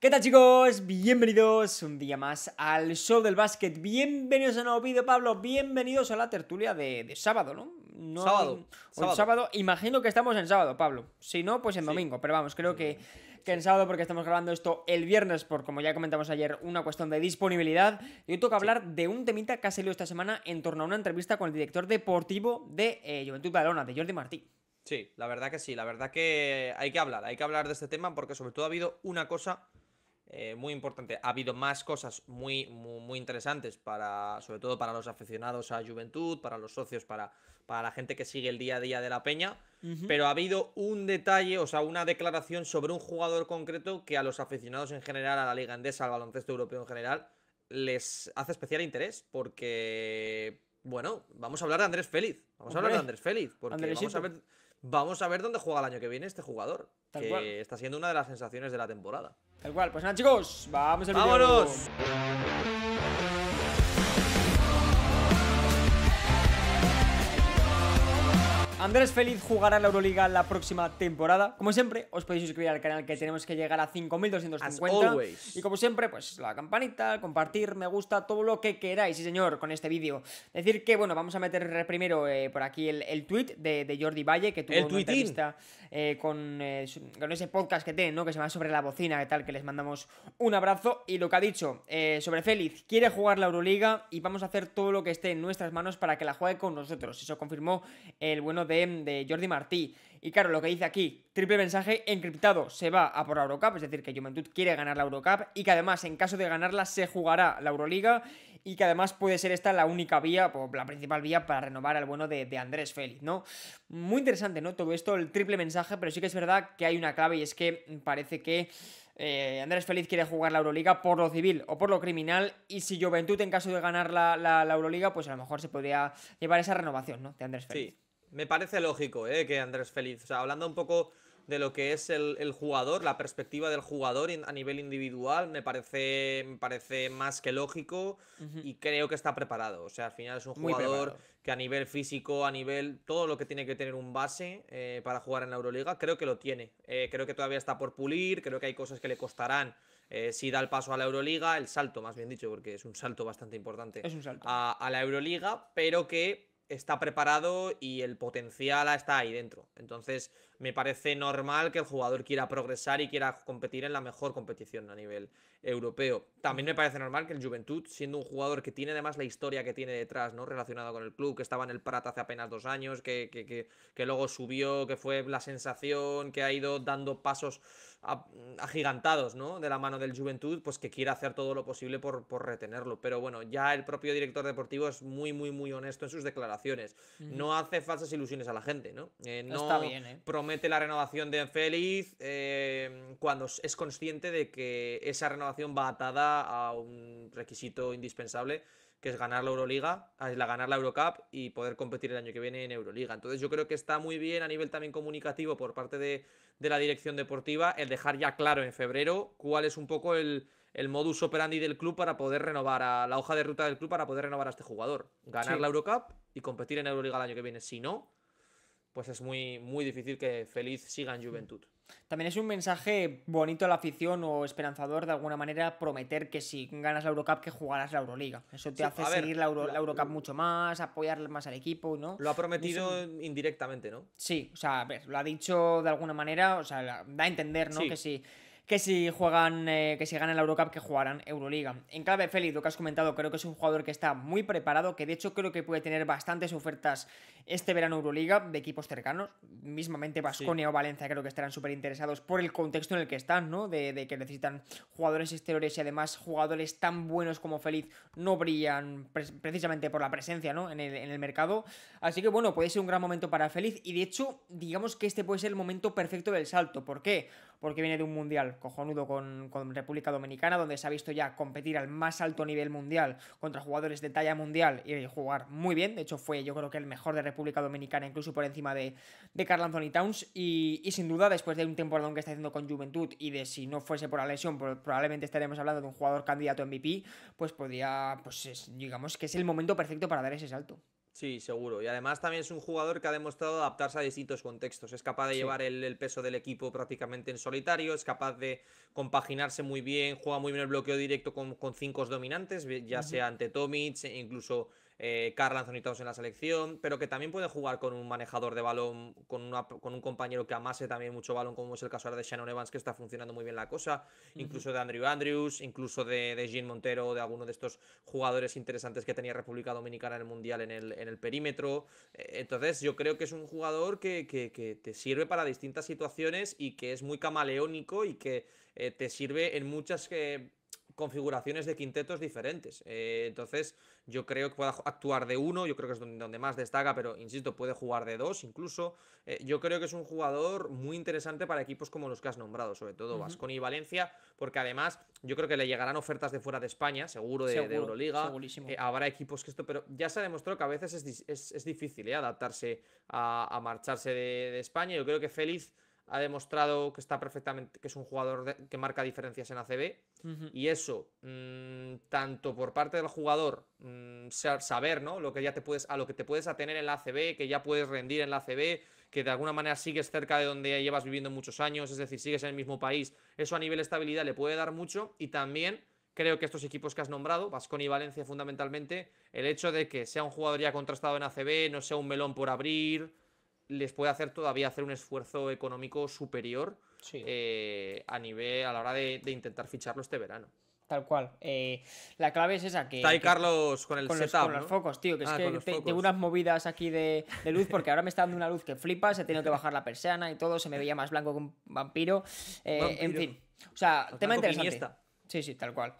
¿Qué tal chicos? Bienvenidos un día más al show del básquet. Bienvenidos a un nuevo vídeo, Pablo. Bienvenidos a la tertulia de, sábado, ¿no? sábado, sábado. Imagino que estamos en sábado, Pablo. Si no, pues en domingo. Pero vamos, creo que, que en sábado, porque estamos grabando esto el viernes, por como ya comentamos ayer, una cuestión de disponibilidad. Y hoy toca hablar de un temita que ha salido esta semana en torno a una entrevista con el director deportivo de eh, Juventud Balona, de Jordi Martí. Sí, la verdad que sí, la verdad que hay que hablar, hay que hablar de este tema porque sobre todo ha habido una cosa eh, muy importante. Ha habido más cosas muy, muy, interesantes para, sobre todo para los aficionados a Juventud, para los socios, para, para la gente que sigue el día a día de la peña. Pero ha habido un detalle, o sea, una declaración sobre un jugador concreto que a los aficionados en general, a la Liga Andesa, al baloncesto europeo en general, les hace especial interés porque, bueno, vamos a hablar de Andrés Félix. Vamos a hablar de Andrés Félix, porque vamos a ver Vamos a ver dónde juega el año que viene este jugador, que está siendo una de las sensaciones de la temporada. Tal cual, pues nada chicos, vamos al ¡Vámonos! Andrés Félix jugará en la Euroliga la próxima temporada. Como siempre, os podéis suscribir al canal que tenemos que llegar a 5250. Y como siempre, pues la campanita, compartir, me gusta, todo lo que queráis, sí señor, con este vídeo. Decir que, bueno, vamos a meter primero eh, por aquí el, el tweet de, Jordi Valle, que tuvo el una entrevista eh, eh, con, ese podcast que tiene, ¿no? Que se llama Sobre la Bocina, que tal, que les mandamos un abrazo. Y lo que ha dicho sobre Félix, quiere jugar la Euroliga y vamos a hacer todo lo que esté en nuestras manos para que la juegue con nosotros. Eso confirmó el bueno de de, Jordi Martí. Y claro, lo que dice aquí, triple mensaje encriptado, se va a por la Eurocup, es decir, que Juventud quiere ganar la Eurocup y que además en caso de ganarla se jugará la Euroliga y que además puede ser esta la única vía, o la principal vía para renovar al bueno de, Andrés Félix, ¿no? Muy interesante, ¿no? Todo esto, el triple mensaje, pero sí que es verdad que hay una clave y es que parece que... Eh, Andrés Félix quiere jugar la Euroliga por lo civil o por lo criminal. Y si Juventud, en caso de ganar la, Euroliga, pues a lo mejor se podría llevar esa renovación, ¿no? De Andrés Félix me parece lógico eh, que Andrés Feliz, o sea, hablando un poco de lo que es el, jugador, la perspectiva del jugador a nivel individual, me parece, parece más que lógico y creo que está preparado. O sea, al final es un jugador que a nivel físico, a nivel todo lo que tiene que tener un base eh, para jugar en la Euroliga, creo que lo tiene. Eh, creo que todavía está por pulir, creo que hay cosas que le costarán. si da el paso a la Euroliga, el salto, más bien dicho, porque es un salto bastante importante. Es un A, a la Euroliga, pero que está preparado y el potencial está ahí dentro. Entonces, me parece normal que el jugador quiera progresar y quiera competir en la mejor competición a nivel europeo. También me parece normal que el Juventud, siendo un jugador que tiene además la historia que tiene detrás, ¿no? Relacionado con el club, que estaba en el Prat hace apenas dos años, que, que, luego subió, que fue la sensación, que ha ido dando pasos agigantados, ¿no? De la mano del Juventud, pues que quiera hacer todo lo posible por, retenerlo. Pero bueno, ya el propio director deportivo es muy, muy, muy honesto en sus declaraciones. No hace falsas ilusiones a la gente, ¿no? Eh, no Está bien, ¿eh? la renovación de Félix eh, cuando es consciente de que esa renovación va atada a un requisito indispensable, que es ganar la Euroliga, ganar la Eurocup y poder competir el año que viene en Euroliga. Entonces yo creo que está muy bien a nivel también comunicativo por parte de, la dirección deportiva el dejar ya claro en febrero cuál es un poco el, modus operandi del club para poder renovar a la hoja de ruta del club para poder renovar a este jugador. Ganar la Eurocup y competir en Euroliga el año que viene. Si no, pues es muy, muy difícil que Feliz siga en Juventud. También es un mensaje bonito a la afición o esperanzador de alguna manera prometer que si ganas la Eurocup que jugarás la Euroliga. Eso te hace seguir la, Eurocup mucho más, apoyar más al equipo, ¿no? Lo ha prometido indirectamente, ¿no? Sí, o sea, a ver, lo ha dicho de alguna manera, o sea, da a entender, ¿no? Que si que si juegan, eh, que si ganan la Eurocup, que jugarán Euroliga. En clave, Félix, lo que has comentado, creo que es un jugador que está muy preparado, que de hecho creo que puede tener bastantes ofertas este verano Euroliga de equipos cercanos. Mismamente Basconia o Valencia creo que estarán súper interesados por el contexto en el que están, ¿no? De, que necesitan jugadores exteriores y además jugadores tan buenos como Félix no brillan precisamente por la presencia, ¿no? En el, en el mercado. Así que bueno, puede ser un gran momento para Félix y de hecho, digamos que este puede ser el momento perfecto del salto. ¿Por qué? Porque viene de un mundial cojonudo con, República Dominicana, donde se ha visto ya competir al más alto nivel mundial contra jugadores de talla mundial y jugar muy bien. De hecho, fue yo creo que el mejor de República Dominicana, incluso por encima de, de Carl Anthony Towns. Y, sin duda, después de un temporadón que está haciendo con Juventud y de si no fuese por la lesión, probablemente estaremos hablando de un jugador candidato a MVP, pues podría, pues digamos que es el momento perfecto para dar ese salto. Sí, seguro. Y además también es un jugador que ha demostrado adaptarse a distintos contextos. Es capaz de llevar el, peso del equipo prácticamente en solitario, es capaz de compaginarse muy bien, juega muy bien el bloqueo directo con, cinco dominantes, ya sea ante Tomic, e incluso eh, Carl en la selección, pero que también puede jugar con un manejador de balón, con, con un compañero que amase también mucho balón, como es el caso ahora de Shannon Evans, que está funcionando muy bien la cosa, incluso de Andrew Andrews, incluso de, de Jean Montero, de alguno de estos jugadores interesantes que tenía República Dominicana en el Mundial en el, en el perímetro. Eh, entonces yo creo que es un jugador que, te sirve para distintas situaciones y que es muy camaleónico y que eh, te sirve en muchas... Eh, configuraciones de quintetos diferentes. Eh, entonces, yo creo que pueda actuar de uno, yo creo que es donde, más destaca, pero insisto, puede jugar de dos incluso. Eh, yo creo que es un jugador muy interesante para equipos como los que has nombrado, sobre todo y Valencia, porque además yo creo que le llegarán ofertas de fuera de España, seguro de, Euroliga. Eh, habrá equipos que esto, pero ya se ha demostrado que a veces es, difícil adaptarse a, marcharse de, de España. Yo creo que Félix ha demostrado que está perfectamente, que es un jugador que marca diferencias en ACB. Y eso, mm, tanto por parte del jugador, mm, saber, ¿no? Lo que ya te puedes, a lo que te puedes atener en la ACB, que ya puedes rendir en la ACB, que de alguna manera sigues cerca de donde llevas viviendo muchos años, es decir, sigues en el mismo país. Eso a nivel estabilidad le puede dar mucho. Y también creo que estos equipos que has nombrado, Vascon y Valencia fundamentalmente, el hecho de que sea un jugador ya contrastado en ACB, no sea un melón por abrir les puede hacer todavía hacer un esfuerzo económico superior eh, a nivel a la hora de, intentar ficharlo este verano tal cual. Eh, la clave es esa que. Está ahí Carlos con el setup. con los focos, tío. Que es ah, que tengo unas movidas aquí de, luz porque ahora me está dando una luz que flipa. Se tenido que bajar la persiana y todo. Se me veía más blanco que un vampiro. Eh, en fin. O sea, tema interesante. Sí, sí, tal cual.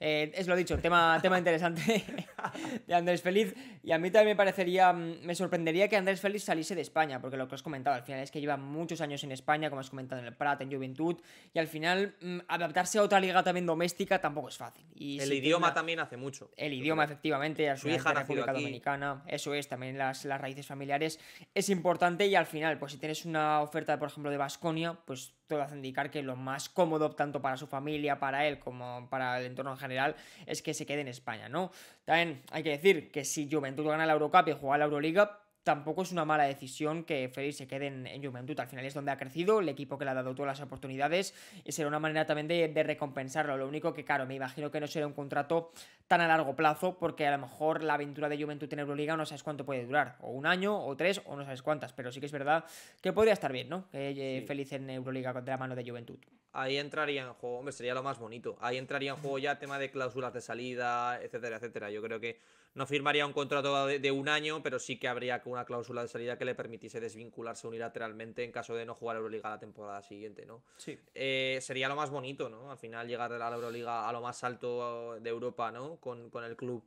Eh, es lo dicho, tema, tema interesante de Andrés Feliz. Y a mí también me parecería, mm, me sorprendería que Andrés Feliz saliese de España, porque lo que os comentaba al final es que lleva muchos años en España, como has comentado en el Prat, en Juventud, y al final mm, adaptarse a otra liga también doméstica tampoco es fácil. Y el idioma también hace mucho. El idioma, efectivamente, a su hija República Dominicana, eso es, también las, las raíces familiares es importante y al final, pues si tienes una oferta, por ejemplo, de Vasconia, pues todo hace indicar que lo más cómodo, tanto para su familia, para él, como para el entorno en general, es que se quede en España, ¿no? También hay que decir que si Juventud gana la Eurocup y juega la Euroliga, tampoco es una mala decisión que Félix se quede en, Juventud. Al final es donde ha crecido, el equipo que le ha dado todas las oportunidades y será una manera también de, recompensarlo. Lo único que, claro, me imagino que no será un contrato tan a largo plazo porque a lo mejor la aventura de Juventud en Euroliga no sabes cuánto puede durar, o un año, o tres, o no sabes cuántas, pero sí que es verdad que podría estar bien, ¿no? Que en Euroliga de la mano de Juventud ahí entraría en juego, hombre, sería lo más bonito. Ahí entraría en juego ya tema de cláusulas de salida, etcétera, etcétera. Yo creo que no firmaría un contrato de, un año, pero sí que habría una cláusula de salida que le permitiese desvincularse unilateralmente en caso de no jugar Euroliga la temporada siguiente, ¿no? Sí. Eh, sería lo más bonito, ¿no? Al final llegar a la Euroliga a lo más alto de Europa, ¿no? Con, con el club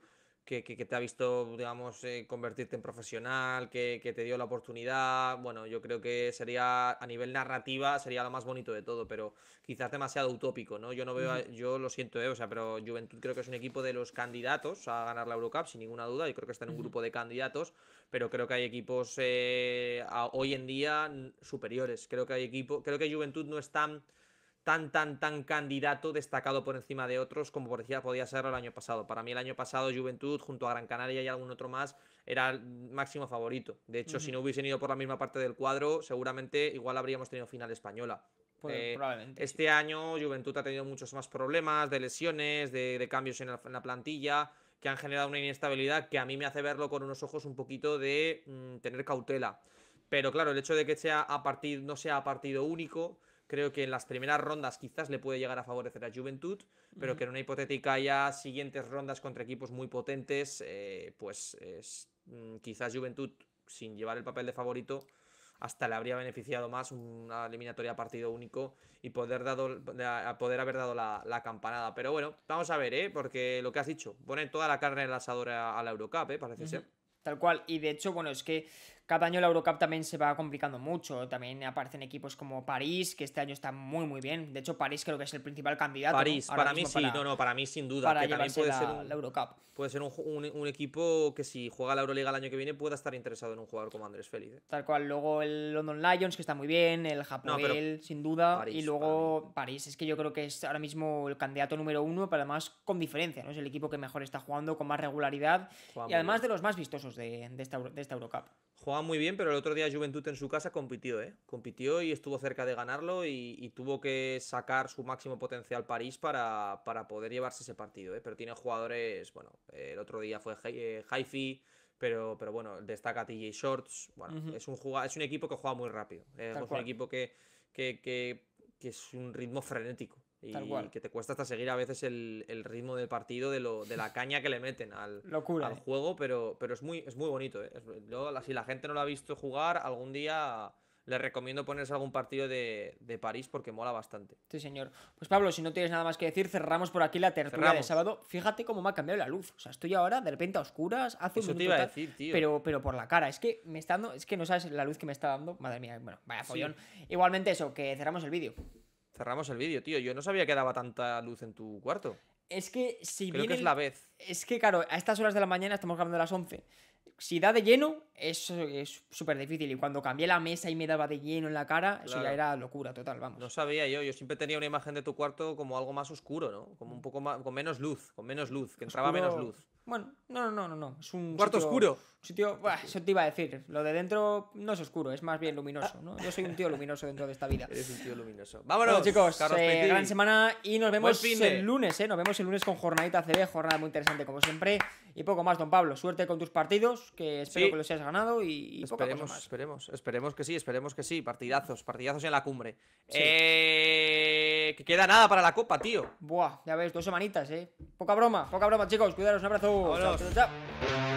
que, te ha visto, digamos, eh, convertirte en profesional, que, te dio la oportunidad. Bueno, yo creo que sería, a nivel narrativa, sería lo más bonito de todo, pero quizás demasiado utópico, ¿no? Yo no veo, yo lo siento, eh, o sea, pero Juventud creo que es un equipo de los candidatos a ganar la Eurocup, sin ninguna duda. Yo creo que está en un grupo de candidatos, pero creo que hay equipos eh, hoy en día superiores. Creo que hay equipo, creo que Juventud no es tan tan, tan, tan candidato destacado por encima de otros como decía, podía ser el año pasado. Para mí el año pasado Juventud junto a Gran Canaria y algún otro más era el máximo favorito. De hecho, si no hubiesen ido por la misma parte del cuadro, seguramente igual habríamos tenido final española. Pues, eh, este año Juventud ha tenido muchos más problemas de lesiones, de, cambios en la, plantilla, que han generado una inestabilidad que a mí me hace verlo con unos ojos un poquito de mm, tener cautela. Pero claro, el hecho de que sea a partir, no sea partido único, Creo que en las primeras rondas quizás le puede llegar a favorecer a Juventud, pero que en una hipotética ya siguientes rondas contra equipos muy potentes, eh, pues es, mm, quizás Juventud, sin llevar el papel de favorito, hasta le habría beneficiado más una eliminatoria a partido único y poder, dado, poder haber dado la, campanada. Pero bueno, vamos a ver, ¿eh? porque lo que has dicho, ponen toda la carne en el asador a, la Eurocup, ¿eh? parece ser. Tal cual, y de hecho, bueno, es que cada año la Eurocup también se va complicando mucho. También aparecen equipos como París, que este año está muy, muy bien. De hecho, París creo que es el principal candidato. París, para mí sí, no, no, para mí sin duda. que también puede ser un, Eurocup. Puede ser un, equipo que si juega la Euroliga el año que viene pueda estar interesado en un jugador como Andrés Félix. ¿eh? Tal cual, luego el London Lions, que está muy bien, el Japón, sin duda. y luego París, es que yo creo que es ahora mismo el candidato número uno, pero además con diferencia, ¿no? Es el equipo que mejor está jugando, con más regularidad y además de los más vistosos de, esta, de esta Eurocup jugaba muy bien, pero el otro día Juventud en su casa compitió, ¿eh? Compitió y estuvo cerca de ganarlo y, tuvo que sacar su máximo potencial París para, para poder llevarse ese partido, ¿eh? Pero tiene jugadores, bueno, el otro día fue eh, Haifi, pero, pero bueno, destaca TJ Shorts. Bueno, es, un es un equipo que juega muy rápido. ¿eh? es un equipo que, que es un ritmo frenético. Y que te cuesta hasta seguir a veces el, el ritmo del partido, de, lo, de la caña que le meten al, al eh. juego, pero, pero es, muy, es muy bonito. ¿eh? si la gente no lo ha visto jugar, algún día le recomiendo ponerse algún partido de, de, París porque mola bastante. Sí, señor. Pues Pablo, si no tienes nada más que decir, cerramos por aquí la tertulia de sábado. Fíjate cómo me ha cambiado la luz. O sea, estoy ahora de repente a oscuras, hace un te iba a decir, tío. Pero, pero por la cara. Es que me está dando, es que no sabes la luz que me está dando. Madre mía, bueno, vaya follón. Igualmente eso, que cerramos el vídeo. Cerramos el vídeo, tío. Yo no sabía que daba tanta luz en tu cuarto. Es que si Creo viene es la vez. Es que, claro, a estas horas de la mañana estamos grabando a las 11. Si da de lleno, eso es súper difícil. Y cuando cambié la mesa y me daba de lleno en la cara, eso ya era locura total, vamos. No sabía yo. Yo siempre tenía una imagen de tu cuarto como algo más oscuro, ¿no? Como un poco más. con menos luz. Con menos luz. Que entraba menos luz. Bueno, no, no, no, no. Es un. Cuarto oscuro. sitio. eso te iba a decir. Lo de dentro no es oscuro, es más bien luminoso, ¿no? Yo soy un tío luminoso dentro de esta vida. Eres un tío luminoso. Vámonos, chicos. Eh, gran semana y nos vemos el lunes, ¿eh? Nos vemos el lunes con jornadita CB, jornada muy interesante como siempre. Y poco más, don Pablo. Suerte con tus partidos, que espero que los hayas ganado y, esperemos, más. esperemos, esperemos que sí, esperemos que sí. Partidazos, partidazos en la cumbre. Eh, que queda nada para la copa, tío. Buah, ya ves, dos semanitas, ¿eh? Poca broma, poca broma, chicos. Cuidaros, un abrazo. 好了，走。